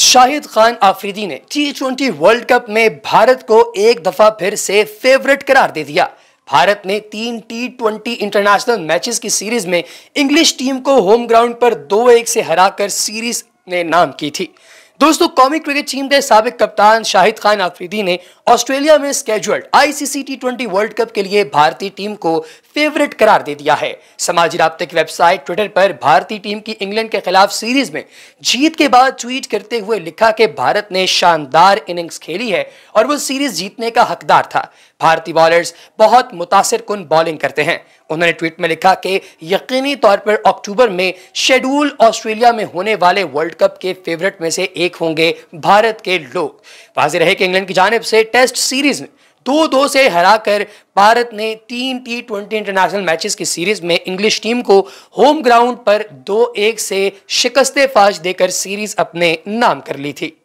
शाहिद खान आफरीदी ने T twenty world cup में भारत को एक दफा फिर से फेवरेट करार दे दिया भारत ने तीन टी ट्वेंटी इंटरनेशनल मैचेस की सीरीज में इंग्लिश टीम को होम ग्राउंड पर दो एक से हराकर सीरीज ने नाम की थी दोस्तों कौमी क्रिकेट टीम के सबक कप्तान शाहिद खान आफरीदी ने ऑस्ट्रेलिया में scheduled ICC T twenty world cup के लिए भारतीय टीम को फेवरेट करार दे दिया है समाजी राबते की वेबसाइट ट्विटर पर भारतीय टीम की इंग्लैंड के खिलाफ सीरीज में जीत के बाद ट्वीट करते हुए लिखा कि भारत ने शानदार इनिंग्स खेली है और वो सीरीज जीतने का हकदार था भारतीय बॉलर्स बहुत मुतासर कन बॉलिंग करते हैं उन्होंने ट्वीट में लिखा कि यकीनी तौर पर अक्टूबर में शेड्यूल ऑस्ट्रेलिया में होने वाले वर्ल्ड कप के फेवरेट में से एक होंगे भारत के लोग वाजिर रहे कि इंग्लैंड की जानब से टेस्ट सीरीज में दो दो से हराकर भारत ने तीन टी ट्वेंटी इंटरनेशनल मैचेस की सीरीज में इंग्लिश टीम को होम ग्राउंड पर दो एक से शिकस्त फाश देकर सीरीज अपने नाम कर ली थी